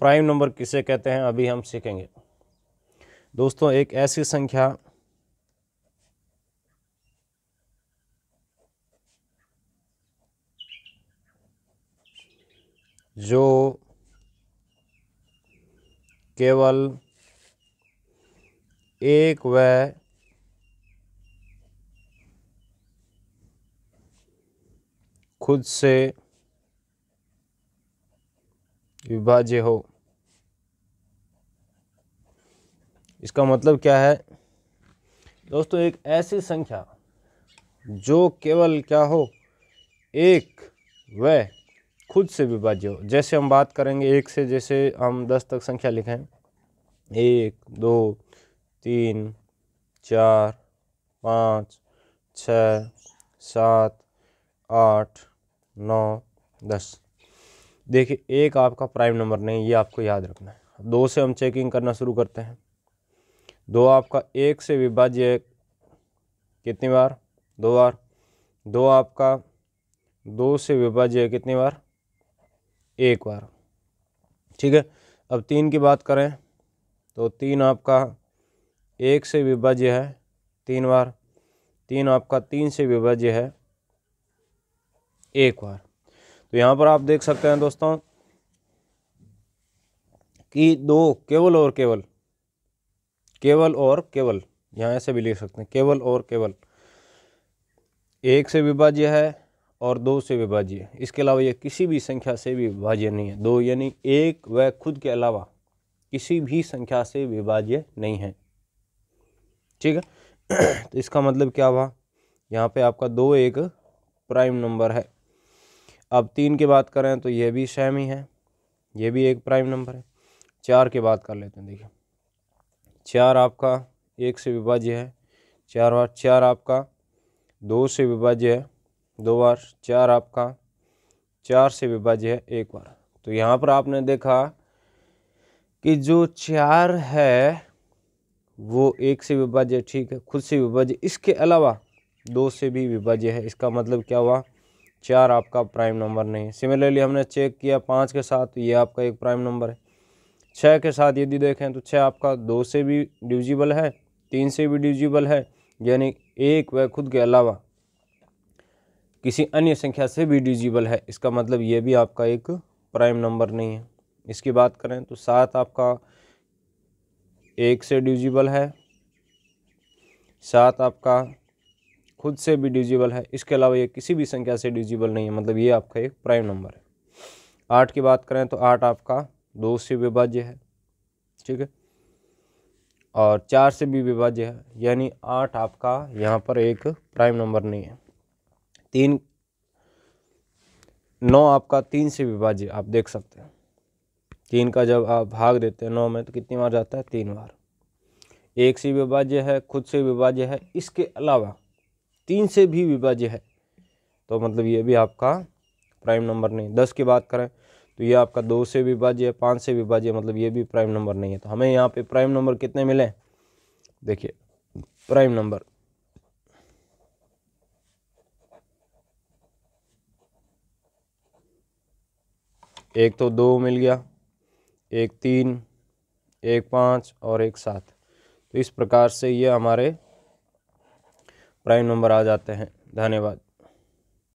prime number किसे कहते हैं अभी हम सीखेंगे दोस्तों एक ऐसी संख्या जो केवल एक व खुद से विभाज्य हो इसका मतलब क्या है दोस्तों एक ऐसी संख्या जो केवल क्या हो एक व खुद से विभाज्य हो जैसे हम बात करेंगे एक से जैसे हम दस तक संख्या लिखें एक दो तीन चार पाँच छ सात आठ नौ दस देखिए एक आपका प्राइम नंबर नहीं ये आपको याद रखना है दो से हम चेकिंग करना शुरू करते हैं दो आपका एक से विभाज्य है कितनी बार दो बार दो आपका दो से विभाज्य है कितनी बार एक बार ठीक है अब तीन की बात करें तो तीन आपका एक से विभाज्य है तीन बार तीन आपका तीन से विभाज्य है एक बार तो यहाँ पर आप देख सकते हैं दोस्तों कि दो केवल और केवल केवल और केवल यहाँ ऐसे भी लिख सकते हैं केवल और केवल एक से विभाज्य है और दो से विभाज्य इसके अलावा यह किसी भी संख्या से भी विभाज्य नहीं है दो यानी एक व खुद के अलावा किसी भी संख्या से विभाज्य नहीं है ठीक है तो इसका मतलब क्या हुआ यहाँ पे आपका दो एक प्राइम नंबर है अब तीन की बात करें तो यह भी सेम ही है यह भी एक प्राइम नंबर है चार की बात कर लेते हैं देखिए चार आपका एक से विभाज्य है चार बार चार आपका दो से विभाज्य है दो बार चार आपका चार से विभाज्य है एक बार तो यहाँ पर आपने देखा कि जो चार है वो एक से विभाज्य ठीक है खुद से विभाज्य इसके अलावा दो से भी विभाज्य है इसका मतलब क्या हुआ चार आपका प्राइम नंबर नहीं सिमिलरली हमने चेक किया पाँच के साथ ये आपका एक प्राइम नंबर है छः के साथ यदि देखें तो छः आपका दो से भी डिविजिबल है तीन से भी डिविजिबल है यानी एक व खुद के अलावा किसी अन्य संख्या से भी डिविजिबल है इसका मतलब ये भी आपका एक प्राइम नंबर नहीं है इसकी बात करें तो सात आपका एक से डिविजिबल है सात आपका खुद से भी डिविजिबल है इसके अलावा ये किसी भी संख्या से डिविजिबल नहीं है मतलब ये आपका एक प्राइम नंबर है आठ की बात करें तो आठ आपका दो से विभाज्य है ठीक है और चार से भी विभाज्य है यानी आठ आपका यहाँ पर एक प्राइम नंबर नहीं है तीन नौ आपका तीन से विभाज्य आप देख सकते हैं तीन का जब आप भाग देते हैं नौ में तो कितनी बार जाता है तीन बार एक से विभाज्य है खुद से विभाज्य है इसके अलावा तीन से भी विभाज्य है तो मतलब ये भी आपका प्राइम नंबर नहीं दस की बात करें तो ये आपका दो से विभाज्य है पाँच से विभाज्य मतलब ये भी प्राइम नंबर नहीं है तो हमें यहाँ पे प्राइम नंबर कितने मिले देखिए प्राइम नंबर एक तो दो मिल गया एक तीन एक पाँच और एक सात तो इस प्रकार से ये हमारे प्राइम नंबर आ जाते हैं धन्यवाद